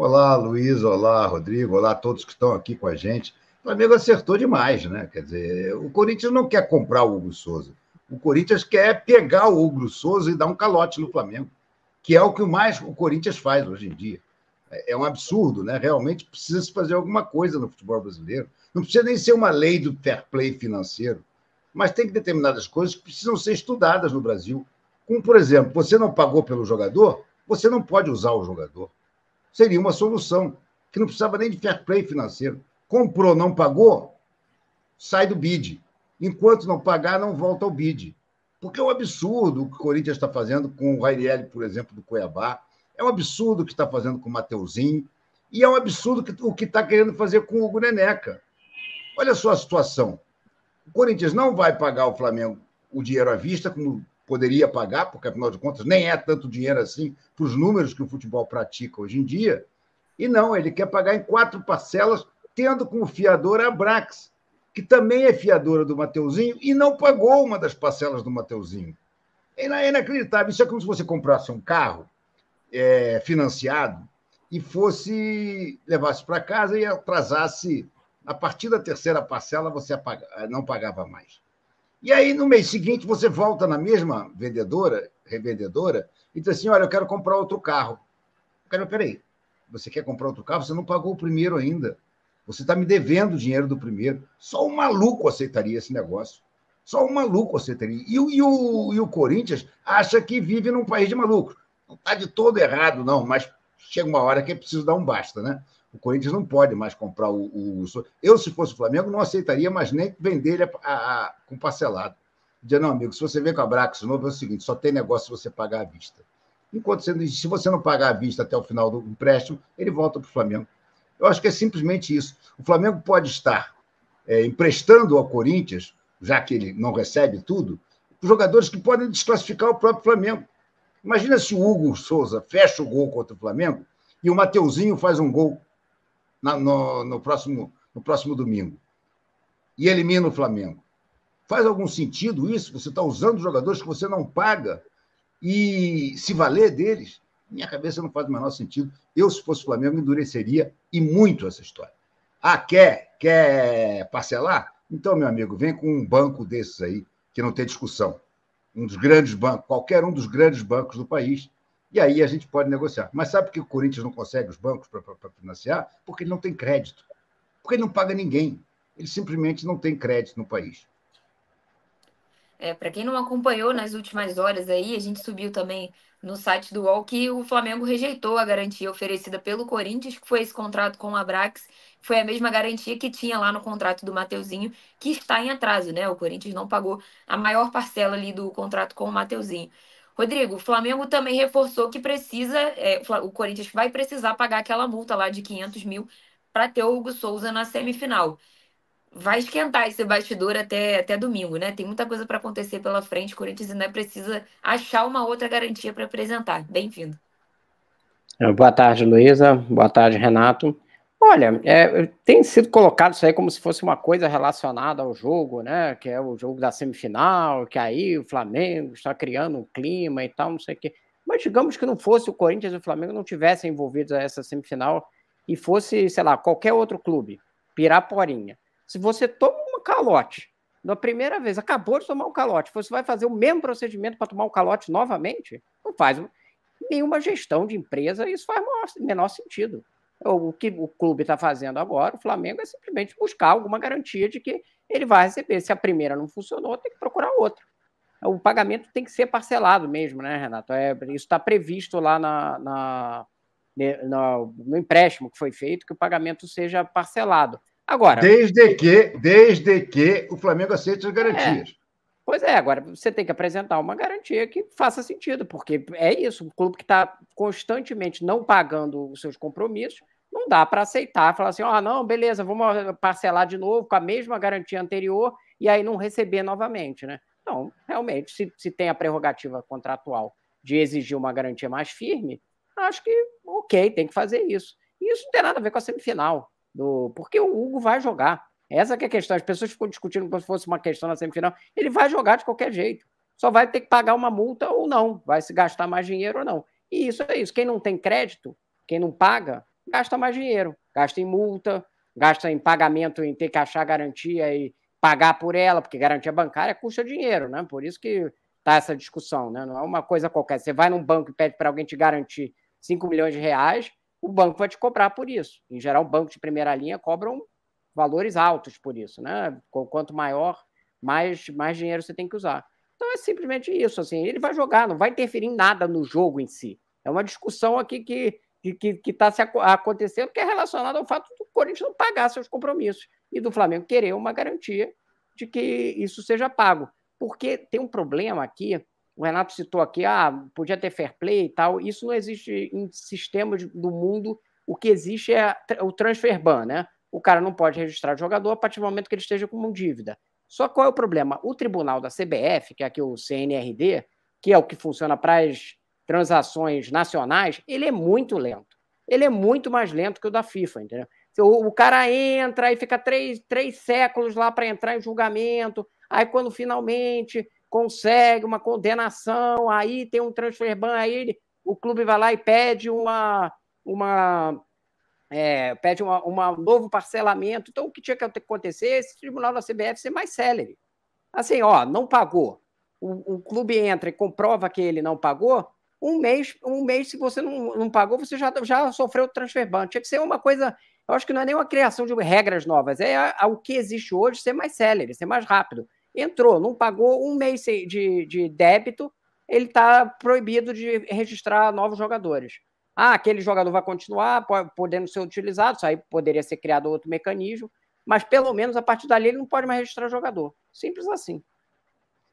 Olá, Luiz, olá, Rodrigo, olá a todos que estão aqui com a gente. O Flamengo acertou demais, né? Quer dizer, o Corinthians não quer comprar o Hugo Souza. O Corinthians quer pegar o Hugo Souza e dar um calote no Flamengo, que é o que mais o Corinthians faz hoje em dia. É, é um absurdo, né? Realmente precisa se fazer alguma coisa no futebol brasileiro. Não precisa nem ser uma lei do fair play financeiro, mas tem que determinadas coisas que precisam ser estudadas no Brasil. Como, por exemplo, você não pagou pelo jogador, você não pode usar o jogador seria uma solução, que não precisava nem de fair play financeiro. Comprou, não pagou, sai do bid. Enquanto não pagar, não volta ao bid. Porque é um absurdo o que o Corinthians está fazendo com o Rairiel, por exemplo, do Cuiabá. É um absurdo o que está fazendo com o Mateuzinho. E é um absurdo o que está querendo fazer com o Hugo Neneca. Olha só a situação. O Corinthians não vai pagar o Flamengo o dinheiro à vista, como poderia pagar, porque afinal de contas nem é tanto dinheiro assim para os números que o futebol pratica hoje em dia. E não, ele quer pagar em quatro parcelas, tendo como fiador a Brax, que também é fiadora do Mateuzinho e não pagou uma das parcelas do Mateuzinho. É, é inacreditável. Isso é como se você comprasse um carro é, financiado e fosse levasse para casa e atrasasse a partir da terceira parcela você não pagava mais. E aí, no mês seguinte, você volta na mesma vendedora, revendedora, e diz assim: olha, eu quero comprar outro carro. eu quero peraí, você quer comprar outro carro? Você não pagou o primeiro ainda. Você está me devendo o dinheiro do primeiro. Só um maluco aceitaria esse negócio. Só um maluco aceitaria. E, e, o, e o Corinthians acha que vive num país de malucos. Não está de todo errado, não, mas chega uma hora que é preciso dar um basta, né? O Corinthians não pode mais comprar o, o, o Eu, se fosse o Flamengo, não aceitaria mais nem vender ele a, a, a, com parcelado. Dizia, não, amigo, se você vem com a Brax novo, é o seguinte: só tem negócio se você pagar à vista. Enquanto você, se você não pagar à vista até o final do empréstimo, ele volta para o Flamengo. Eu acho que é simplesmente isso. O Flamengo pode estar é, emprestando ao Corinthians, já que ele não recebe tudo, jogadores que podem desclassificar o próprio Flamengo. Imagina se o Hugo Souza fecha o gol contra o Flamengo e o Mateuzinho faz um gol na, no, no, próximo, no próximo domingo e elimina o Flamengo. Faz algum sentido isso? Você está usando jogadores que você não paga e se valer deles? Minha cabeça não faz o menor sentido. Eu, se fosse Flamengo, endureceria e muito essa história. Ah, quer, quer parcelar? Então, meu amigo, vem com um banco desses aí, que não tem discussão. Um dos grandes bancos, qualquer um dos grandes bancos do país, e aí a gente pode negociar. Mas sabe que o Corinthians não consegue os bancos para financiar? Porque ele não tem crédito. Porque ele não paga ninguém. Ele simplesmente não tem crédito no país. É, para quem não acompanhou nas últimas horas aí, a gente subiu também no site do UOL que o Flamengo rejeitou a garantia oferecida pelo Corinthians, que foi esse contrato com o Abrax, foi a mesma garantia que tinha lá no contrato do Mateuzinho, que está em atraso, né? O Corinthians não pagou a maior parcela ali do contrato com o Mateuzinho. Rodrigo, o Flamengo também reforçou que precisa, é, o Corinthians vai precisar pagar aquela multa lá de 500 mil para ter o Hugo Souza na semifinal. Vai esquentar esse bastidor até, até domingo, né? Tem muita coisa para acontecer pela frente. O Corinthians ainda precisa achar uma outra garantia para apresentar. Bem-vindo. É, boa tarde, Luísa. Boa tarde, Renato. Olha, é, tem sido colocado isso aí como se fosse uma coisa relacionada ao jogo, né? Que é o jogo da semifinal, que aí o Flamengo está criando um clima e tal, não sei o quê. Mas digamos que não fosse o Corinthians e o Flamengo não tivessem envolvidos nessa semifinal e fosse, sei lá, qualquer outro clube, Piraporinha. Se você toma um calote na primeira vez, acabou de tomar um calote, você vai fazer o mesmo procedimento para tomar um calote novamente? Não faz nenhuma gestão de empresa, isso faz menor sentido. O que o clube está fazendo agora, o Flamengo, é simplesmente buscar alguma garantia de que ele vai receber. Se a primeira não funcionou, tem que procurar outra. O pagamento tem que ser parcelado mesmo, né, Renato? É, isso está previsto lá na, na no, né, no, empréstimo que foi feito, que o pagamento seja parcelado. Agora. Desde que, desde que o Flamengo aceite as é. garantias. Pois é, agora você tem que apresentar uma garantia que faça sentido, porque é isso, um clube que está constantemente não pagando os seus compromissos, não dá para aceitar, falar assim, ah, não, beleza, vamos parcelar de novo com a mesma garantia anterior e aí não receber novamente, né? Então, realmente, se, se tem a prerrogativa contratual de exigir uma garantia mais firme, acho que ok, tem que fazer isso. E isso não tem nada a ver com a semifinal, do porque o Hugo vai jogar. Essa é a questão. As pessoas ficam discutindo como se fosse uma questão na semifinal. Ele vai jogar de qualquer jeito. Só vai ter que pagar uma multa ou não. Vai se gastar mais dinheiro ou não. E isso é isso. Quem não tem crédito, quem não paga, gasta mais dinheiro. Gasta em multa, gasta em pagamento, em ter que achar garantia e pagar por ela, porque garantia bancária custa dinheiro, né? Por isso que tá essa discussão, né? Não é uma coisa qualquer. Você vai num banco e pede para alguém te garantir 5 milhões de reais, o banco vai te cobrar por isso. Em geral, o banco de primeira linha cobra um valores altos por isso, né? Quanto maior, mais, mais dinheiro você tem que usar. Então é simplesmente isso, assim, ele vai jogar, não vai interferir em nada no jogo em si. É uma discussão aqui que que está acontecendo, que é relacionada ao fato do Corinthians não pagar seus compromissos e do Flamengo querer uma garantia de que isso seja pago. Porque tem um problema aqui, o Renato citou aqui, ah, podia ter fair play e tal, isso não existe em sistemas do mundo, o que existe é o transfer ban, né? o cara não pode registrar o jogador a partir do momento que ele esteja com dívida. Só qual é o problema? O tribunal da CBF, que é aqui o CNRD, que é o que funciona para as transações nacionais, ele é muito lento. Ele é muito mais lento que o da FIFA, entendeu? Então, o, o cara entra e fica três, três séculos lá para entrar em julgamento, aí quando finalmente consegue uma condenação, aí tem um transfer ban, aí ele, o clube vai lá e pede uma, uma é, pede um novo parcelamento. Então, o que tinha que acontecer é esse tribunal da CBF ser mais célere. Assim, ó, não pagou. O, o, clube entra e comprova que ele não pagou. Um mês, um mês se você não, não pagou, você já, já sofreu o ban. Tinha que ser uma coisa. Eu acho que não é nem uma criação de regras novas, é a, a, o que existe hoje ser mais célere, ser mais rápido. Entrou, não pagou um mês de, de débito, ele está proibido de registrar novos jogadores. Ah, aquele jogador vai continuar podendo ser utilizado, isso aí poderia ser criado outro mecanismo, mas pelo menos a partir dali ele não pode mais registrar jogador. Simples assim.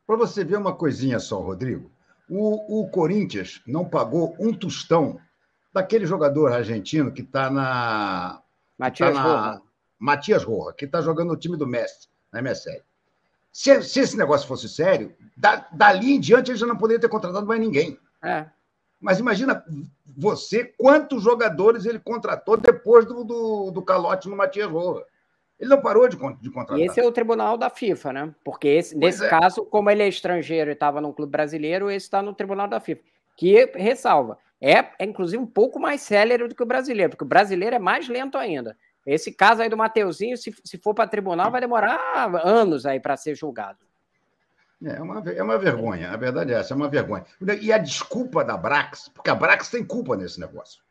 Para você ver uma coisinha só, Rodrigo, o, o Corinthians não pagou um tostão daquele jogador argentino que está na. Tá Matias tá na... Roja. Matias Roja, que está jogando no time do Mestre, na MSL. Se, se esse negócio fosse sério, da, dali em diante ele já não poderia ter contratado mais ninguém. É. Mas imagina você quantos jogadores ele contratou depois do, do, do calote no Matias Roa. Ele não parou de, de contratar. E esse é o tribunal da FIFA, né? Porque esse, nesse é. caso, como ele é estrangeiro e estava num clube brasileiro, esse está no tribunal da FIFA. Que ressalva. É, é, inclusive, um pouco mais célere do que o brasileiro, porque o brasileiro é mais lento ainda. Esse caso aí do Mateuzinho, se, se for para tribunal, vai demorar anos aí para ser julgado. É, é uma, é uma vergonha, a verdade é essa, é uma vergonha. E a desculpa da Brax, porque a Brax tem culpa nesse negócio.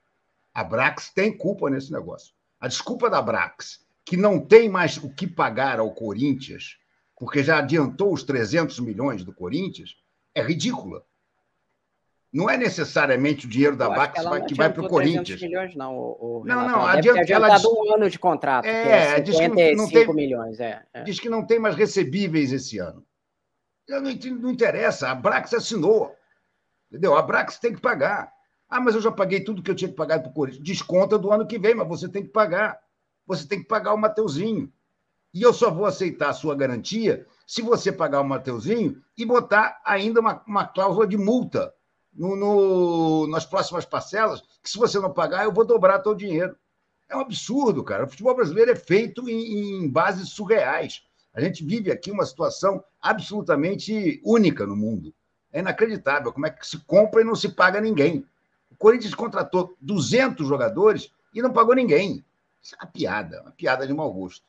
A Brax tem culpa nesse negócio. A desculpa da Brax, que não tem mais o que pagar ao Corinthians, porque já adiantou os 300 milhões do Corinthians, é ridícula. Não é necessariamente o dinheiro da Brax que vai para o Corinthians. não, o não, não, adianta, ela ela... um ano de contrato, é, que é 55 diz que não, não tem, milhões. É, é. Diz que não tem mais recebíveis esse ano. Realmente não interessa, a Brax assinou. Entendeu? A Brax tem que pagar. Ah, mas eu já paguei tudo que eu tinha que pagar para o Corinthians. Desconta do ano que vem, mas você tem que pagar. Você tem que pagar o Mateuzinho. E eu só vou aceitar a sua garantia se você pagar o Mateuzinho e botar ainda uma, uma cláusula de multa no, no, nas próximas parcelas, que se você não pagar, eu vou dobrar teu dinheiro. É um absurdo, cara. O futebol brasileiro é feito em, em bases surreais. A gente vive aqui uma situação absolutamente única no mundo. É inacreditável como é que se compra e não se paga ninguém. O Corinthians contratou 200 jogadores e não pagou ninguém. Isso é uma piada, uma piada de mau gosto.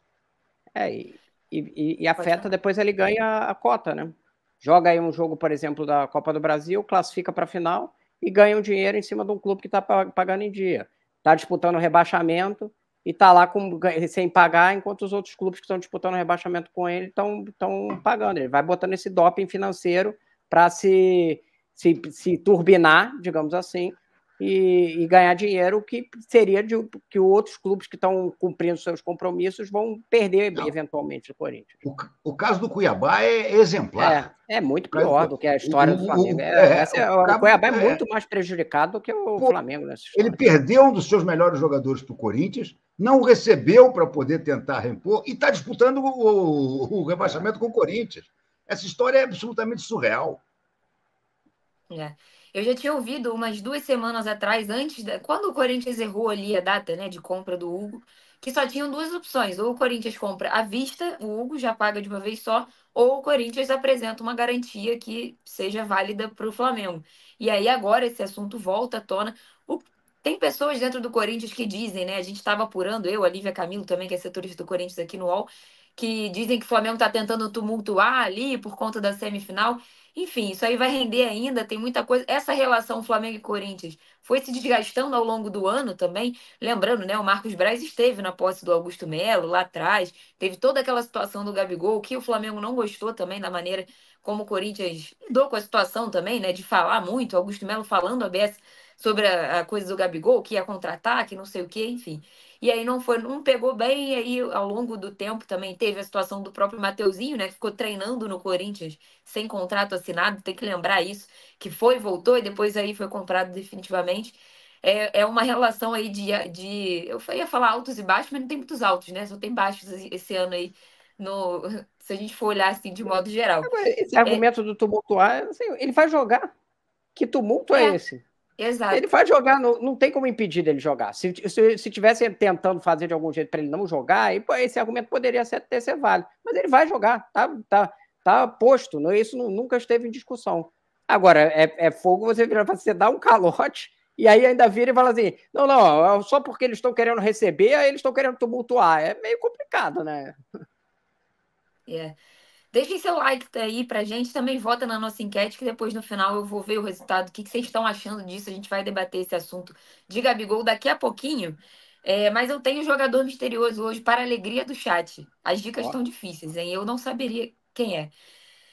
É, e, e, e afeta depois ele ganha a cota, né? Joga aí um jogo, por exemplo, da Copa do Brasil, classifica para a final e ganha um dinheiro em cima de um clube que está pagando em dia. Está disputando rebaixamento, e está lá com, sem pagar, enquanto os outros clubes que estão disputando rebaixamento com ele estão pagando. Ele vai botando esse doping financeiro para se, se, se turbinar, digamos assim, e, e, ganhar dinheiro, que seria de, que outros clubes que estão cumprindo seus compromissos vão perder Não. eventualmente o Corinthians. O, o, caso do Cuiabá é exemplar. É, é muito pior do que a história o, do Flamengo. O, é, é essa, é, o Cuiabá é, é, muito mais prejudicado do que o pô, Flamengo nessa história. Ele perdeu um dos seus melhores jogadores para o Corinthians, não recebeu para poder tentar repor e está disputando o, rebaixamento com o Corinthians. Essa história é absolutamente surreal. É. Eu já tinha ouvido umas duas semanas atrás, antes da, quando o Corinthians errou ali a data né, de compra do Hugo, que só tinham duas opções: ou o Corinthians compra à vista, o Hugo já paga de uma vez só, ou o Corinthians apresenta uma garantia que seja válida para o Flamengo. E aí agora esse assunto volta à tona. O tem pessoas dentro do Corinthians que dizem, né? A gente estava apurando, eu, a Lívia Camilo também, que é setorista do Corinthians aqui no UOL, que dizem que o Flamengo está tentando tumultuar ali por conta da semifinal. Enfim, isso aí vai render ainda, tem muita coisa. Essa relação Flamengo e Corinthians foi se desgastando ao longo do ano também. Lembrando, né, o Marcos Braz esteve na posse do Augusto Melo lá atrás, teve toda aquela situação do Gabigol, que o Flamengo não gostou também da maneira como o Corinthians lidou com a situação também, né, de falar muito, Augusto Melo falando a sobre a, a coisa do Gabigol, que ia contratar, que não sei o quê, enfim e aí não foi, não pegou bem, e aí ao longo do tempo também teve a situação do próprio Mateuzinho, né, que ficou treinando no Corinthians sem contrato assinado, tem que lembrar isso, que foi, voltou e depois aí foi comprado definitivamente. É, é uma relação aí de, de. Eu ia falar altos e baixos, mas não tem muitos altos, né? Só tem baixos esse ano aí no, se a gente for olhar assim de é. modo geral. É, esse é. argumento é, do tumultuar, assim, ele vai jogar. Que tumulto é, é esse? Exato. Ele vai jogar, não, não tem como impedir dele jogar. Se, se, se tivesse tentando fazer de algum jeito para ele não jogar, aí, esse argumento poderia ser, até ser válido. Mas ele vai jogar, tá, tá, tá posto, não, né? isso não, nunca esteve em discussão. Agora, é, é fogo, você, você dá um calote e aí ainda vira e fala assim: não, não, é só porque eles estão querendo receber, aí eles estão querendo tumultuar. É meio complicado, né? É. Yeah. Deixem seu like aí pra gente, também vota na nossa enquete, que depois no final eu vou ver o resultado, o que, vocês estão achando disso, a gente vai debater esse assunto de Gabigol daqui a pouquinho. É, mas eu tenho jogador misterioso hoje, para alegria do chat. As dicas estão difíceis, hein? Eu não saberia quem é.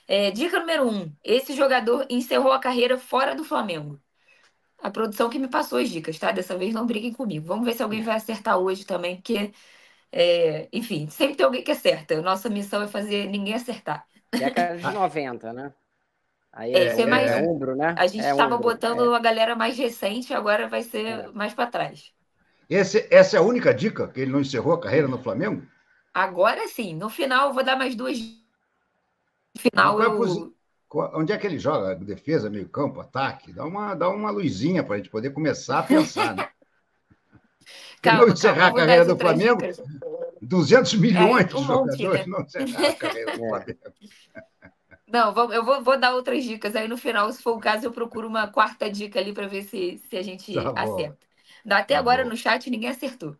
é. Dica número um: esse jogador encerrou a carreira fora do Flamengo. A produção que me passou as dicas, tá? Dessa vez não briguem comigo. Vamos ver se alguém é. vai acertar hoje também, porque é, enfim, sempre tem alguém que acerta. Nossa missão é fazer ninguém acertar. Década de 90, ah. né? Aí é, é, é, é mais, é né? A gente estava é botando a galera mais recente, agora vai ser mais para trás. Esse, essa é a única dica que ele não encerrou a carreira no Flamengo? Agora sim. No final, eu vou dar mais duas. final, Posi... Onde é que ele joga? Defesa, meio campo, ataque? Dá uma, dá uma luzinha para a gente poder começar a pensar. Né? Calma, é, né? não encerrar calma, a carreira do Flamengo? 200 milhões é, de jogadores monte, né? não encerrar a carreira do Flamengo. Não, eu vou, vou, dar outras dicas. Aí no final, se for o caso, eu procuro uma quarta dica ali para ver se, se a gente tá acerta. Até tá agora bom. no chat ninguém acertou.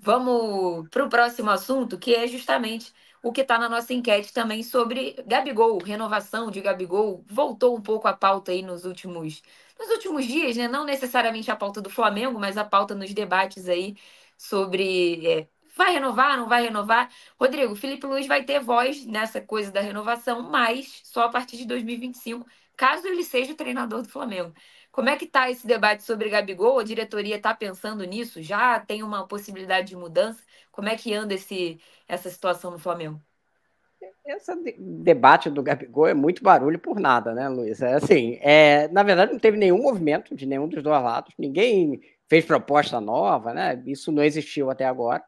Vamos para o próximo assunto, que é justamente o que está na nossa enquete também sobre Gabigol, renovação de Gabigol. Voltou um pouco a pauta aí nos últimos nos últimos dias, né? Não necessariamente a pauta do Flamengo, mas a pauta nos debates aí sobre é, vai renovar, não vai renovar. Rodrigo, Felipe Luiz vai ter voz nessa coisa da renovação, mas só a partir de 2025, caso ele seja o treinador do Flamengo. Como é que está esse debate sobre Gabigol? A diretoria está pensando nisso? Já tem uma possibilidade de mudança? Como é que anda esse, essa situação no Flamengo? Esse debate do Gabigol é muito barulho por nada, né, Luiz? É assim, é, na verdade não teve nenhum movimento de nenhum dos dois lados, ninguém fez proposta nova, né? Isso não existiu até agora.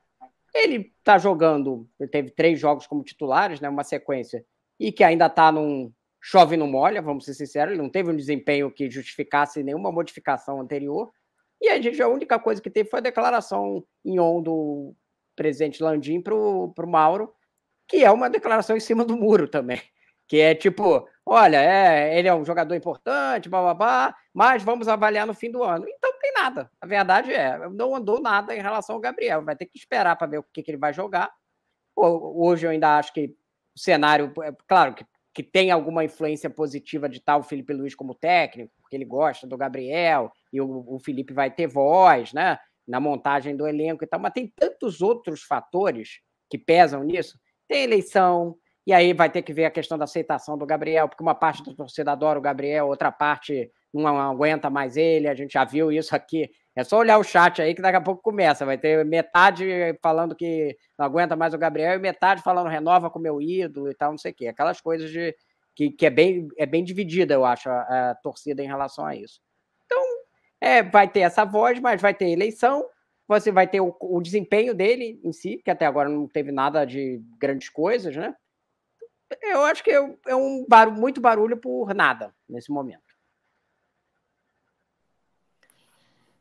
Ele está jogando, ele teve três jogos como titulares, né? Uma sequência, e que ainda está num chove no molha, vamos ser sinceros, ele não teve um desempenho que justificasse nenhuma modificação anterior. E a gente, a única coisa que teve foi a declaração em on do presidente Landim para o Mauro, que é uma declaração em cima do muro também. Que é tipo, olha, é, ele é um jogador importante, babá, mas vamos avaliar no fim do ano. Então não tem nada. A verdade é, não andou nada em relação ao Gabriel. Vai ter que esperar para ver o que, que ele vai jogar. Hoje eu ainda acho que o cenário, é, claro que, que tem alguma influência positiva de tal Felipe Luiz como técnico, porque ele gosta do Gabriel e o, o Felipe vai ter voz, né? Na montagem do elenco e tal, mas tem tantos outros fatores que pesam nisso tem eleição, e aí vai ter que ver a questão da aceitação do Gabriel, porque uma parte do torcedor adora o Gabriel, outra parte não aguenta mais ele, a gente já viu isso aqui. É só olhar o chat aí que daqui a pouco começa. Vai ter metade falando que não aguenta mais o Gabriel e metade falando renova com o meu ídolo e tal, não sei o quê. Aquelas coisas de que, que é, bem, é bem dividida, eu acho, a, a torcida em relação a isso. Então, é, vai ter essa voz, mas vai ter eleição, você vai ter o, o desempenho dele em si, que até agora não teve nada de grandes coisas, né? Eu acho que é, é um bar, muito barulho por nada nesse momento.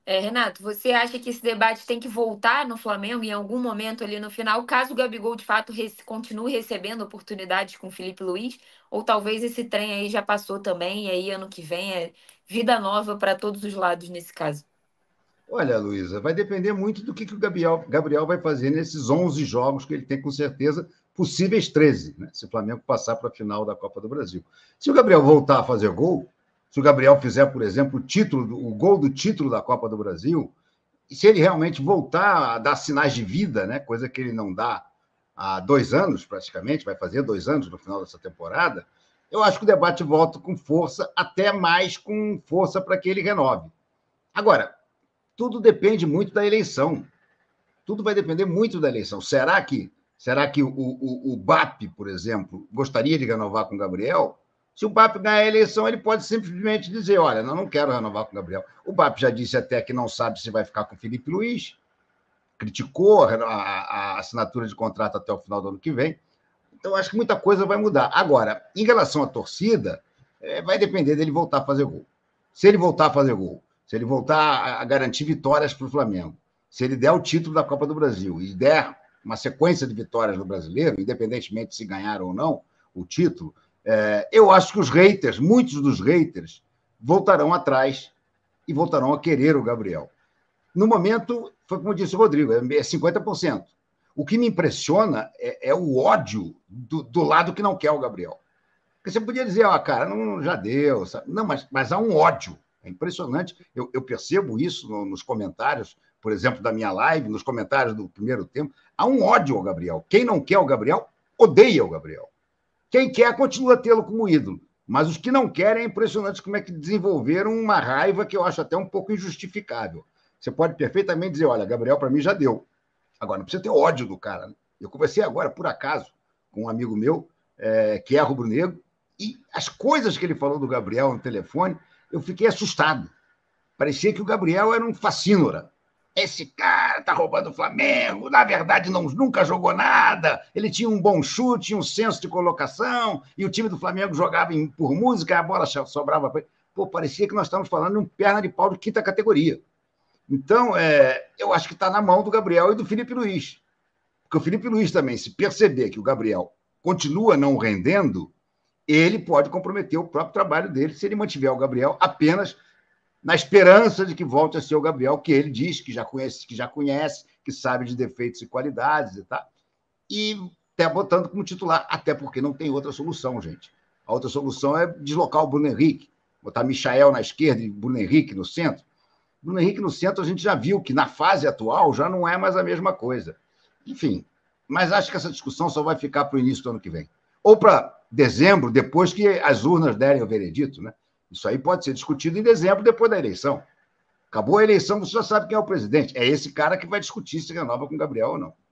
É, Renato, você acha que esse debate tem que voltar no Flamengo em algum momento ali no final, caso o Gabigol de fato continue recebendo oportunidades com o Felipe Luiz? Ou talvez esse trem aí já passou também, e aí ano que vem é vida nova para todos os lados nesse caso? Olha, Luísa, vai depender muito do que, que o Gabriel, Gabriel vai fazer nesses 11 jogos que ele tem, com certeza, possíveis 13, né? se o Flamengo passar para a final da Copa do Brasil. Se o Gabriel voltar a fazer gol, se o Gabriel fizer, por exemplo, o, título, o gol do título da Copa do Brasil, e se ele realmente voltar a dar sinais de vida, né? coisa que ele não dá há dois anos, praticamente, vai fazer dois anos no final dessa temporada, eu acho que o debate volta com força, até mais com força para que ele renove. Agora, tudo depende muito da eleição. Tudo vai depender muito da eleição. Será que será que o, o, o BAP, por exemplo, gostaria de renovar com o Gabriel? Se o BAP ganhar a eleição, ele pode simplesmente dizer: olha, eu não quero renovar com o Gabriel. O BAP já disse até que não sabe se vai ficar com o Felipe Luiz, criticou a, a, a assinatura de contrato até o final do ano que vem. Então, acho que muita coisa vai mudar. Agora, em relação à torcida, é, vai depender dele voltar a fazer gol. Se ele voltar a fazer gol se ele voltar a garantir vitórias para o Flamengo, se ele der o título da Copa do Brasil e der uma sequência de vitórias no brasileiro, independentemente se ganhar ou não o título, é, eu acho que os haters, muitos dos haters, voltarão atrás e voltarão a querer o Gabriel. No momento, foi como disse o Rodrigo, é 50%. É o que me impressiona é, é o ódio do, do, lado que não quer o Gabriel. Porque você podia dizer, ó, ah, cara, não, já deu. Sabe? Não, mas, mas há um ódio é impressionante. Eu, eu percebo isso no, nos comentários, por exemplo, da minha live, nos comentários do primeiro tempo. Há um ódio ao Gabriel. Quem não quer o Gabriel, odeia o Gabriel. Quem quer, continua tê-lo como ídolo. Mas os que não querem, é impressionante como é que desenvolveram uma raiva que eu acho até um pouco injustificável. Você pode perfeitamente dizer: olha, Gabriel, para mim já deu. Agora, não precisa ter ódio do cara. Né? Eu conversei agora, por acaso, com um amigo meu, é, que é rubro-negro, e as coisas que ele falou do Gabriel no telefone, eu fiquei assustado. Parecia que o Gabriel era um facínora. Esse cara tá roubando o Flamengo, na verdade não, nunca jogou nada. Ele tinha um bom chute, um senso de colocação, e o time do Flamengo jogava em, por música, a bola sobrava. Pô, parecia que nós estávamos falando de um perna de pau de quinta categoria. Então, é, eu acho que está na mão do Gabriel e do Felipe Luiz. Porque o Felipe Luiz também, se perceber que o Gabriel continua não rendendo, ele pode comprometer o próprio trabalho dele se ele mantiver o Gabriel apenas na esperança de que volte a ser o Gabriel que ele diz que já conhece, que já conhece, que sabe de defeitos e qualidades e tal. E até tá botando como titular, até porque não tem outra solução, gente. A outra solução é deslocar o Bruno Henrique, botar Michael na esquerda e Bruno Henrique no centro. Bruno Henrique no centro a gente já viu que na fase atual já não é mais a mesma coisa. Enfim, mas acho que essa discussão só vai ficar para o início do ano que vem ou para dezembro, depois que as urnas derem o veredito, né? Isso aí pode ser discutido em dezembro, depois da eleição. Acabou a eleição, você já sabe quem é o presidente. É esse cara que vai discutir se renova com o Gabriel ou não.